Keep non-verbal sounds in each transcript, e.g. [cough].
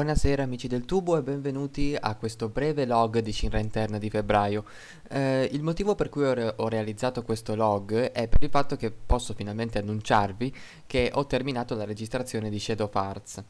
Buonasera amici del tubo e benvenuti a questo breve log di Shinra Interna di febbraio. Eh, il motivo per cui ho, re ho, realizzato questo log è per il fatto che posso finalmente annunciarvi che ho terminato la registrazione di Shadow Farts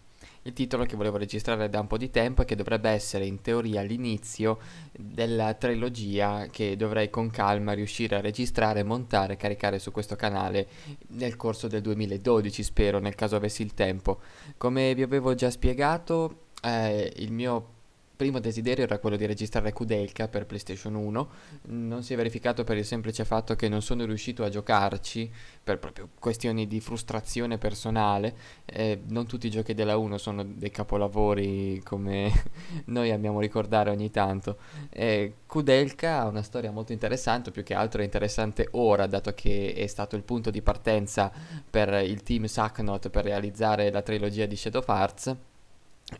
il titolo che volevo registrare da un po' di tempo e che dovrebbe essere in teoria l'inizio della trilogia che dovrei con calma riuscire a registrare, montare e caricare su questo canale nel corso del 2012 spero, nel caso avessi il tempo. Come vi avevo già spiegato, eh, il mio primo desiderio era quello di registrare Kudelka per PlayStation 1, non si è verificato per il semplice fatto che non sono riuscito a giocarci per proprio questioni di frustrazione personale, eh, non tutti i giochi della 1 sono dei capolavori come [laughs] noi amiamo ricordare ogni tanto. Eh, Kudelka ha una storia molto interessante, più che altro è interessante ora, dato che è stato il punto di partenza per il team Sacknot per realizzare la trilogia di Shadow Hearts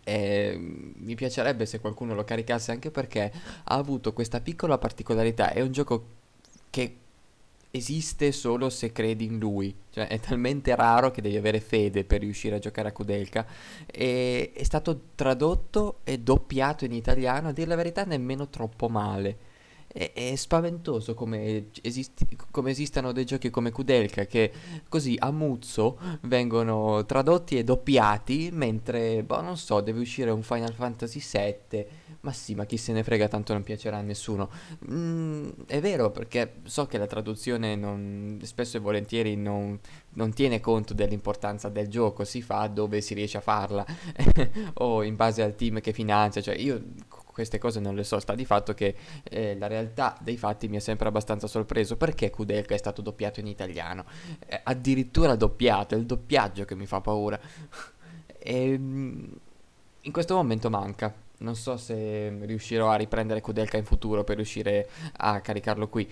e ehm, mi piacerebbe se qualcuno lo caricasse anche perché ha avuto questa piccola particolarità. È un gioco che esiste solo se credi in lui. Cioè, è talmente raro che devi avere fede per riuscire a giocare a Kudelka. E è stato tradotto e doppiato in italiano, a dire la verità, nemmeno troppo male è, è spaventoso come, esisti, come, esistano dei giochi come Kudelka che così a muzzo vengono tradotti e doppiati mentre, boh, non so, deve uscire un Final Fantasy VII, ma sì, ma chi se ne frega tanto non piacerà a nessuno. Mm, è vero perché so che la traduzione non, spesso e volentieri non, non tiene conto dell'importanza del gioco, si fa dove si riesce a farla [laughs] o in base al team che finanzia, cioè io queste cose non le so, sta di fatto che eh, la realtà dei fatti mi ha sempre abbastanza sorpreso perché Kudelka è stato doppiato in italiano, eh, addirittura doppiato, è il doppiaggio che mi fa paura. [laughs] e, ehm, in questo momento manca, non so se riuscirò a riprendere Kudelka in futuro per riuscire a caricarlo qui.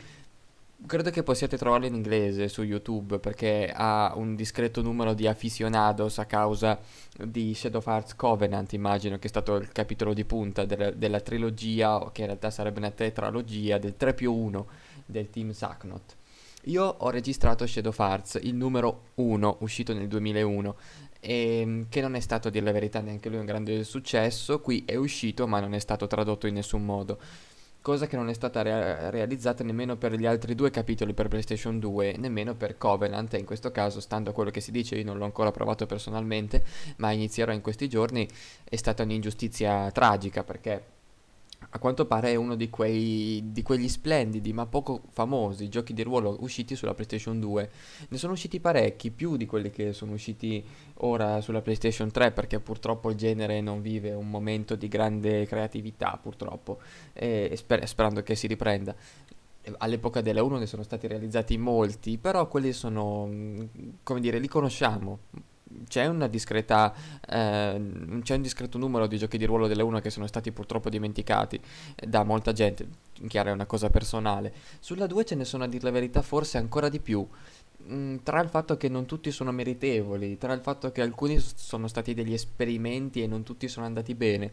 Credo che possiate trovarlo in inglese su YouTube perché ha un discreto numero di aficionados a causa di Shadow Hearts Covenant, immagino che è stato il capitolo di punta della, della trilogia, che in realtà sarebbe una tetralogia, del 3 più 1 del team Sacknot. Io ho registrato Shadow Hearts, il numero 1, uscito nel 2001, e, ehm, che non è stato, a dire la verità, neanche lui un grande successo, qui è uscito ma non è stato tradotto in nessun modo cosa che non è stata re- realizzata nemmeno per gli altri due capitoli per PlayStation 2, nemmeno per Covenant, e in questo caso, stando a quello che si dice, io non l'ho ancora provato personalmente, ma inizierò in questi giorni, è stata un'ingiustizia tragica perché a quanto pare è uno di, quei, di quegli splendidi ma poco famosi giochi di ruolo usciti sulla PlayStation 2. Ne sono usciti parecchi, più di quelli che sono usciti ora sulla PlayStation 3, perché purtroppo il genere non vive un momento di grande creatività, purtroppo, e sper- sperando che si riprenda. All'epoca della 1 ne sono stati realizzati molti, però quelli sono, mm, come dire, li conosciamo c'è, discreta, eh, c'è un discreto numero di giochi di ruolo delle 1 che sono stati purtroppo dimenticati da molta gente, chiaro è una cosa personale. Sulla 2 ce ne sono a dire la verità forse ancora di più. Mm, tra il fatto che non tutti sono meritevoli, tra il fatto che alcuni sono stati degli esperimenti e non tutti sono andati bene,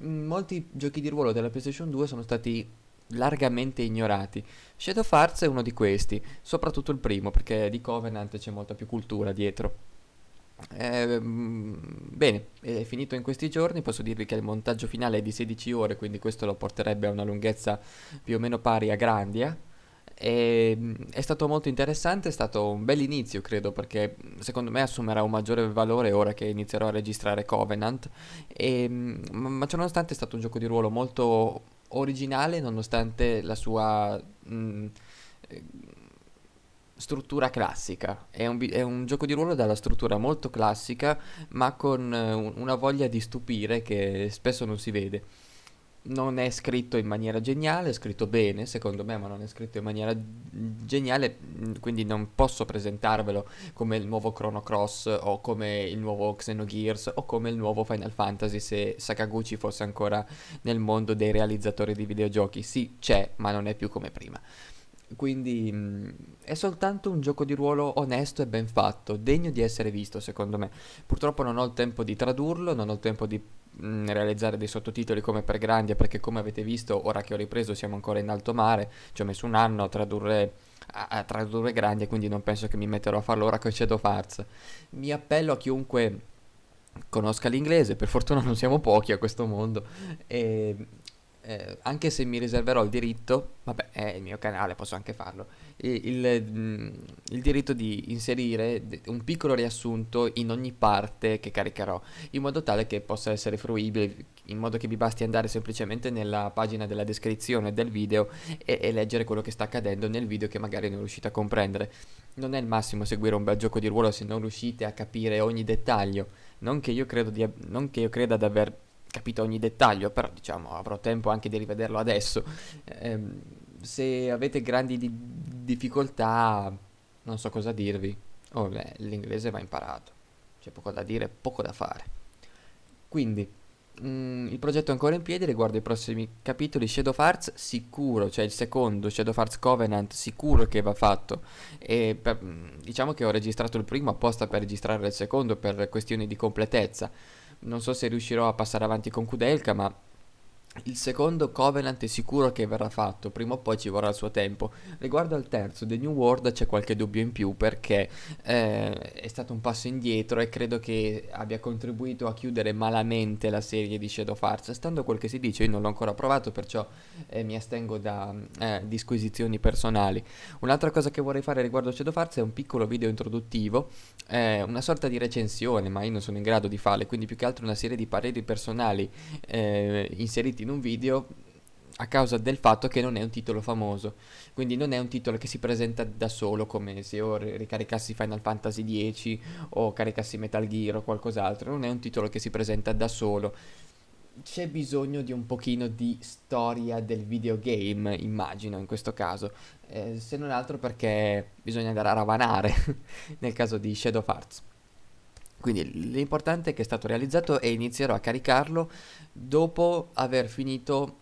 mm, molti giochi di ruolo della PlayStation 2 sono stati largamente ignorati. Shadow Farts è uno di questi, soprattutto il primo, perché di Covenant c'è molta più cultura dietro. Eh, bene, è finito in questi giorni, posso dirvi che il montaggio finale è di 16 ore, quindi questo lo porterebbe a una lunghezza più o meno pari a Grandia. E, ehm, è stato molto interessante, è stato un bel inizio credo perché secondo me assumerà un maggiore valore ora che inizierò a registrare Covenant, e, ehm, ma ciononostante è stato un gioco di ruolo molto originale nonostante la sua... Mh, mm, struttura classica. È un, è un, gioco di ruolo dalla struttura molto classica, ma con eh, una voglia di stupire che spesso non si vede. Non è scritto in maniera geniale, è scritto bene secondo me, ma non è scritto in maniera geniale, mm, quindi non posso presentarvelo come il nuovo Chrono Cross o come il nuovo Xenogears o come il nuovo Final Fantasy se Sakaguchi fosse ancora nel mondo dei realizzatori di videogiochi. Sì, c'è, ma non è più come prima. Quindi mh, mm, è soltanto un gioco di ruolo onesto e ben fatto, degno di essere visto secondo me. Purtroppo non ho il tempo di tradurlo, non ho il tempo di mh, mm, realizzare dei sottotitoli come per Grandia, perché come avete visto, ora che ho ripreso siamo ancora in alto mare, ci ho messo un anno a tradurre a, tradurre grandi quindi non penso che mi metterò a farlo ora che cedo Dofarz. Mi appello a chiunque conosca l'inglese, per fortuna non siamo pochi a questo mondo, e, eh, anche se mi riserverò il diritto, vabbè è il mio canale, posso anche farlo, il, mm, il diritto di inserire un piccolo riassunto in ogni parte che caricherò, in modo tale che possa essere fruibile, in modo che vi basti andare semplicemente nella pagina della descrizione del video e, e leggere quello che sta accadendo nel video che magari non riuscite a comprendere. Non è il massimo seguire un bel gioco di ruolo se non riuscite a capire ogni dettaglio, non che io, credo di, non che io creda di aver capito ogni dettaglio, però diciamo avrò tempo anche di rivederlo adesso. Eh, se avete grandi di- difficoltà, non so cosa dirvi. Oh, beh, l'inglese va imparato, c'è poco da dire, poco da fare. Quindi, mh, mm, il progetto è ancora in piedi, riguardo i prossimi capitoli, Shadow of Hearts sicuro, cioè il secondo, Shadow of Hearts Covenant sicuro che va fatto. E per, mm, diciamo che ho registrato il primo apposta per registrare il secondo per questioni di completezza non so se riuscirò a passare avanti con Kudelka, ma il secondo Covenant è sicuro che verrà fatto, prima o poi ci vorrà il suo tempo. Riguardo al terzo, The New World, c'è qualche dubbio in più perché eh, è stato un passo indietro e credo che abbia contribuito a chiudere malamente la serie di Shadow Hearts. Stando a quel che si dice, io non l'ho ancora provato, perciò eh, mi astengo da eh, disquisizioni personali. Un'altra cosa che vorrei fare riguardo Shadow Hearts è un piccolo video introduttivo, eh, una sorta di recensione, ma io non sono in grado di farle, quindi più che altro una serie di pareri personali eh, inseriti in un video a causa del fatto che non è un titolo famoso, quindi non è un titolo che si presenta da solo come se io ricaricassi Final Fantasy X o caricassi Metal Gear o qualcos'altro, non è un titolo che si presenta da solo. C'è bisogno di un pochino di storia del videogame, immagino in questo caso, eh, se non altro perché bisogna andare a ravanare [laughs] nel caso di Shadow of Hearts. Quindi l'importante è che è stato realizzato e inizierò a caricarlo dopo aver finito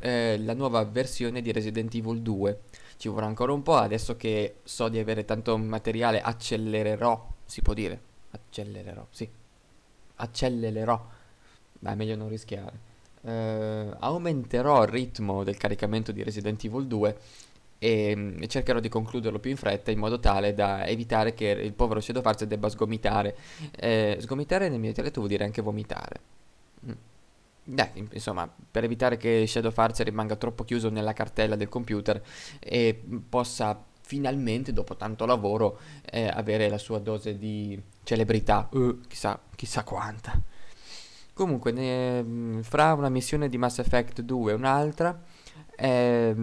eh, la nuova versione di Resident Evil 2. Ci vorrà ancora un po', adesso che so di avere tanto materiale accelererò, si può dire, accelererò, sì, accelererò, ma è meglio non rischiare. Eh, aumenterò il ritmo del caricamento di Resident Evil 2 e, e mm, cercherò di concluderlo più in fretta in modo tale da evitare che il povero Shadow Shadowfarzio debba sgomitare. Eh, sgomitare nel mio dialetto vuol dire anche vomitare. Beh, mm. insomma, per evitare che Shadow Shadowfarzio rimanga troppo chiuso nella cartella del computer e possa finalmente, dopo tanto lavoro, eh, avere la sua dose di celebrità. Uh, chissà, chissà quanta. Comunque, ne, mm, fra una missione di Mass Effect 2 e un'altra, eh,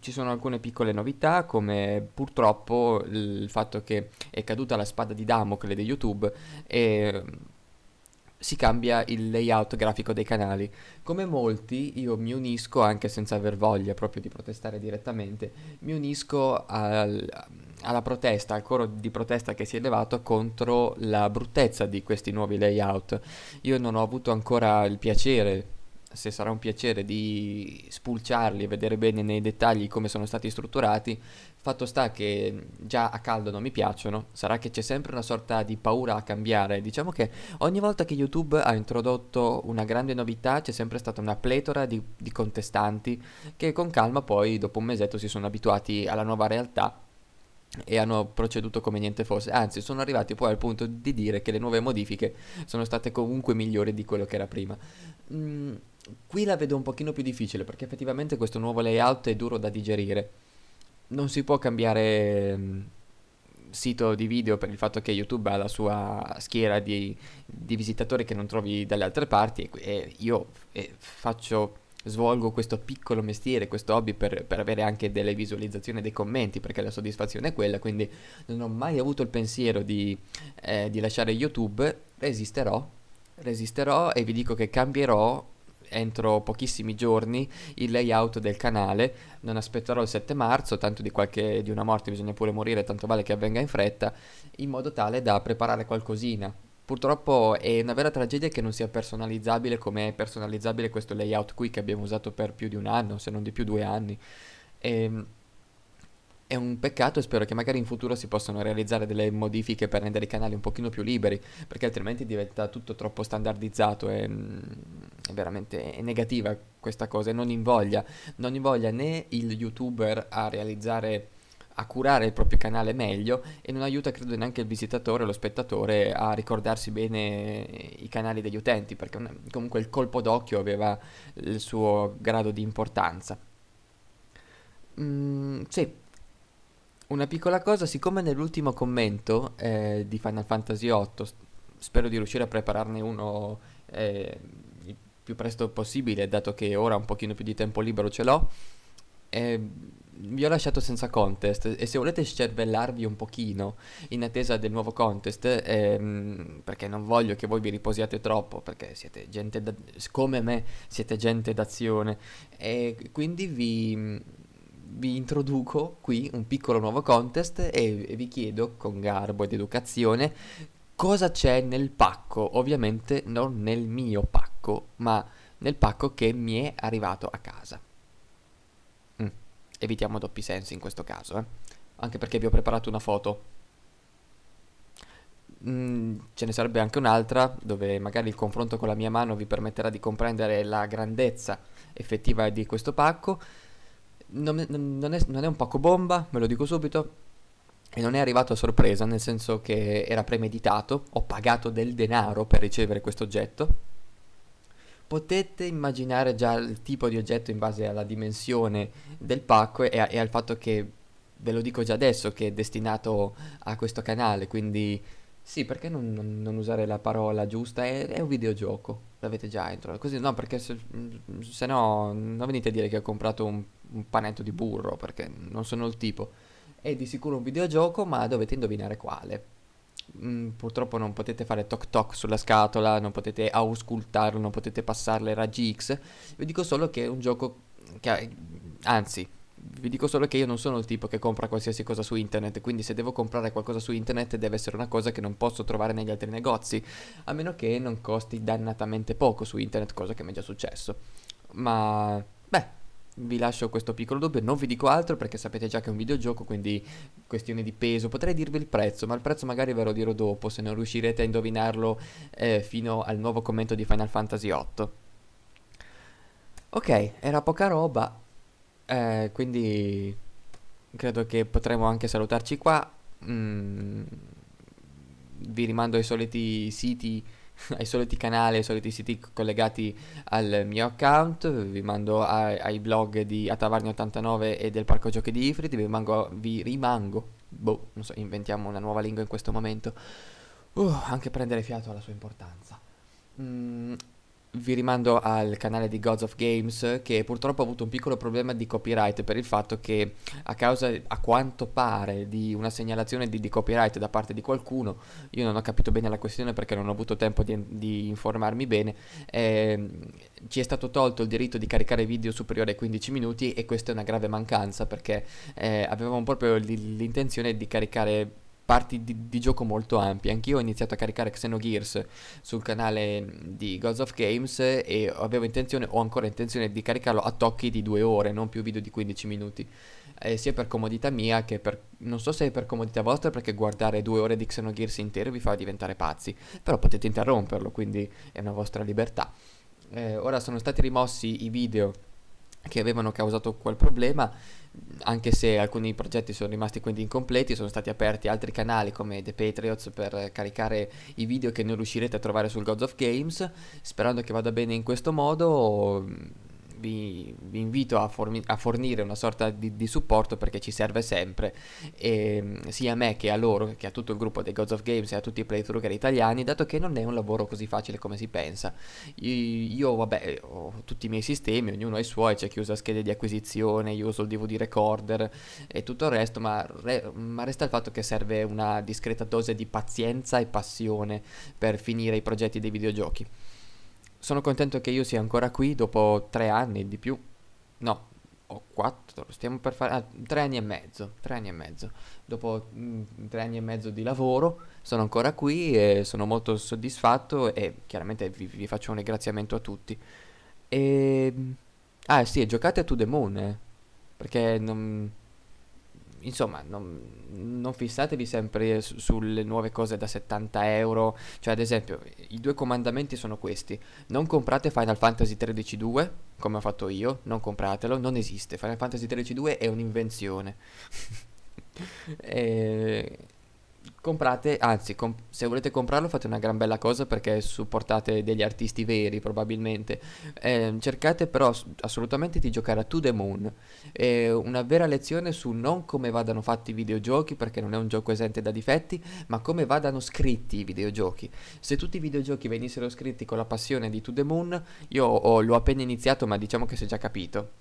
ci sono alcune piccole novità, come purtroppo il fatto che è caduta la spada di Damocle di YouTube e ehm, si cambia il layout grafico dei canali. Come molti, io mi unisco, anche senza aver voglia proprio di protestare direttamente, mi unisco al, alla protesta, al coro di protesta che si è elevato contro la bruttezza di questi nuovi layout. Io non ho avuto ancora il piacere se sarà un piacere di spulciarli e vedere bene nei dettagli come sono stati strutturati, fatto sta che già a caldo non mi piacciono, sarà che c'è sempre una sorta di paura a cambiare, diciamo che ogni volta che YouTube ha introdotto una grande novità c'è sempre stata una pletora di, di contestanti che con calma poi dopo un mesetto si sono abituati alla nuova realtà e hanno proceduto come niente fosse. Anzi, sono arrivati poi al punto di dire che le nuove modifiche sono state comunque migliori di quello che era prima. Mm, qui la vedo un pochino più difficile perché effettivamente questo nuovo layout è duro da digerire. Non si può cambiare mm, sito di video per il fatto che YouTube ha la sua schiera di, di visitatori che non trovi dalle altre parti e, e eh, io e eh, faccio svolgo questo piccolo mestiere, questo hobby per, per, avere anche delle visualizzazioni dei commenti, perché la soddisfazione è quella, quindi non ho mai avuto il pensiero di, eh, di lasciare YouTube, resisterò, resisterò e vi dico che cambierò entro pochissimi giorni il layout del canale. Non aspetterò il 7 marzo, tanto di, qualche, di una morte bisogna pure morire, tanto vale che avvenga in fretta, in modo tale da preparare qualcosina Purtroppo è una vera tragedia che non sia personalizzabile come è personalizzabile questo layout qui che abbiamo usato per più di un anno, se non di più due anni. E, ehm, è un peccato e spero che magari in futuro si possano realizzare delle modifiche per rendere i canali un pochino più liberi, perché altrimenti diventa tutto troppo standardizzato e mm, è veramente è negativa questa cosa e non invoglia, non invoglia né il youtuber a realizzare a curare il proprio canale meglio e non aiuta credo neanche il visitatore o lo spettatore a ricordarsi bene i canali degli utenti perché comunque il colpo d'occhio aveva il suo grado di importanza. Mm, sì, una piccola cosa, siccome nell'ultimo commento eh, di Final Fantasy VIII, spero di riuscire a prepararne uno eh, il più presto possibile, dato che ora un pochino più di tempo libero ce l'ho, eh, vi ho lasciato senza contest e se volete scervellarvi un pochino in attesa del nuovo contest, ehm, perché non voglio che voi vi riposiate troppo, perché siete gente, da, come me, siete gente d'azione, e quindi vi, vi introduco qui un piccolo nuovo contest e, e vi chiedo con garbo ed educazione cosa c'è nel pacco, ovviamente non nel mio pacco, ma nel pacco che mi è arrivato a casa evitiamo doppi sensi in questo caso, eh? anche perché vi ho preparato una foto. Mm, ce ne sarebbe anche un'altra dove magari il confronto con la mia mano vi permetterà di comprendere la grandezza effettiva di questo pacco. Non, non, è, non è un pacco bomba, ve lo dico subito, e non è arrivato a sorpresa, nel senso che era premeditato, ho pagato del denaro per ricevere questo oggetto, potete immaginare già il tipo di oggetto in base alla dimensione del pacco e, e al fatto che, ve lo dico già adesso, che è destinato a questo canale, quindi... Sì, perché non, non, non, usare la parola giusta? È, è un videogioco, l'avete già entro. Così no, perché se, se, no non venite a dire che ho comprato un, un, panetto di burro, perché non sono il tipo. È di sicuro un videogioco, ma dovete indovinare quale. Mm, purtroppo non potete fare toc toc sulla scatola, non potete auscultarlo, non potete passarle raggi X. Vi dico solo che è un gioco che ha, anzi, vi dico solo che io non sono il tipo che compra qualsiasi cosa su internet, quindi se devo comprare qualcosa su internet deve essere una cosa che non posso trovare negli altri negozi, a meno che non costi dannatamente poco su internet, cosa che mi è già successo. Ma beh, vi lascio questo piccolo dubbio, non vi dico altro perché sapete già che è un videogioco, quindi questione di peso, potrei dirvi il prezzo, ma il prezzo magari ve lo dirò dopo se non riuscirete a indovinarlo eh, fino al nuovo commento di Final Fantasy VIII. Ok, era poca roba, eh, quindi credo che potremo anche salutarci qua. Mm, vi rimando ai soliti siti [laughs] ai soliti canali, ai soliti siti collegati al mio account, vi mando ai, ai blog di Atavarni89 e del Parco Giochi di Ifrit, vi rimango, vi rimango, boh, non so, inventiamo una nuova lingua in questo momento, uh, anche prendere fiato ha la sua importanza. Mm, vi rimando al canale di Gods of Games che purtroppo ha avuto un piccolo problema di copyright per il fatto che a causa a quanto pare di una segnalazione di, di copyright da parte di qualcuno io non ho capito bene la questione perché non ho avuto tempo di, di informarmi bene eh, ci è stato tolto il diritto di caricare video superiore ai 15 minuti e questa è una grave mancanza perché eh, avevamo proprio l'intenzione di caricare parti di, di gioco molto ampie. Anch'io ho iniziato a caricare Xenogears sul canale di Gods of Games e avevo intenzione, ho ancora intenzione di caricarlo a tocchi di due ore, non più video di 15 minuti. Eh, sia per comodità mia che per... non so se è per comodità vostra perché guardare due ore di Xenogears intero vi fa diventare pazzi, però potete interromperlo, quindi è una vostra libertà. Eh, ora sono stati rimossi i video che avevano causato quel problema, anche se alcuni progetti sono rimasti quindi incompleti, sono stati aperti altri canali come The Patriots per caricare i video che non riuscirete a trovare sul Gods of Games, sperando che vada bene in questo modo vi, vi invito a, formi- a, fornire una sorta di, di, supporto perché ci serve sempre, e, ehm, sia a me che a loro, che a tutto il gruppo dei Gods of Games e a tutti i playthrougher italiani, dato che non è un lavoro così facile come si pensa. Io, io vabbè, ho tutti i miei sistemi, ognuno ha i suoi, c'è chi usa schede di acquisizione, io uso il DVD recorder e tutto il resto, ma, re- ma resta il fatto che serve una discreta dose di pazienza e passione per finire i progetti dei videogiochi sono contento che io sia ancora qui dopo tre anni di più. No, o quattro, stiamo per fare... Ah, tre anni e mezzo, tre anni e mezzo. Dopo mh, mm, tre anni e mezzo di lavoro sono ancora qui e sono molto soddisfatto e chiaramente vi, vi faccio un ringraziamento a tutti. E... Ehm, ah sì, giocate a To The Moon, eh, perché non insomma, non, non fissatevi sempre sulle nuove cose da 70 euro. Cioè, ad esempio, i due comandamenti sono questi: non comprate Final Fantasy XIII-2, come ho fatto io, non compratelo, non esiste. Final Fantasy XIII-2 è un'invenzione. [laughs] e comprate, anzi comp- se volete comprarlo fate una gran bella cosa perché supportate degli artisti veri probabilmente, eh, cercate però assolutamente di giocare a To The Moon, eh, una vera lezione su non come vadano fatti i videogiochi perché non è un gioco esente da difetti, ma come vadano scritti i videogiochi. Se tutti i videogiochi venissero scritti con la passione di To The Moon, io ho, l'ho appena iniziato ma diciamo che si è già capito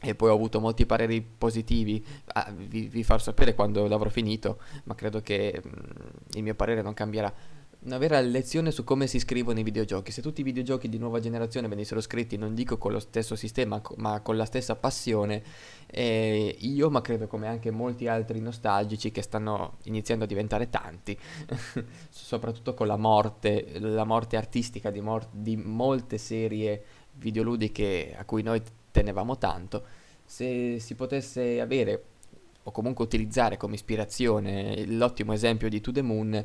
e poi ho avuto molti pareri positivi, ah, vi, vi, farò sapere quando l'avrò finito, ma credo che mh, mm, il mio parere non cambierà. Una vera lezione su come si scrivono i videogiochi. Se tutti i videogiochi di nuova generazione venissero scritti, non dico con lo stesso sistema, ma con la stessa passione, eh, io, ma credo come anche molti altri nostalgici che stanno iniziando a diventare tanti, [laughs] soprattutto con la morte, la morte artistica di, mor- di molte serie videoludiche a cui noi tenevamo tanto, se si potesse avere o comunque utilizzare come ispirazione l'ottimo esempio di To The Moon,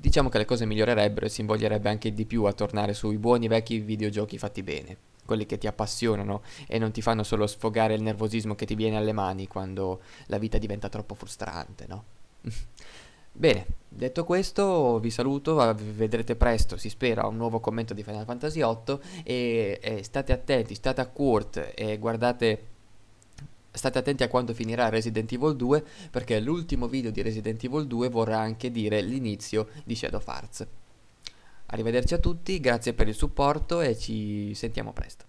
diciamo che le cose migliorerebbero e si invoglierebbe anche di più a tornare sui buoni vecchi videogiochi fatti bene, quelli che ti appassionano e non ti fanno solo sfogare il nervosismo che ti viene alle mani quando la vita diventa troppo frustrante, no? [laughs] Bene, detto questo vi saluto, vedrete presto, si spera, un nuovo commento di Final Fantasy VIII e, e state attenti, state a court e guardate state attenti a quando finirà Resident Evil 2 perché l'ultimo video di Resident Evil 2 vorrà anche dire l'inizio di Shadow Hearts. Arrivederci a tutti, grazie per il supporto e ci sentiamo presto.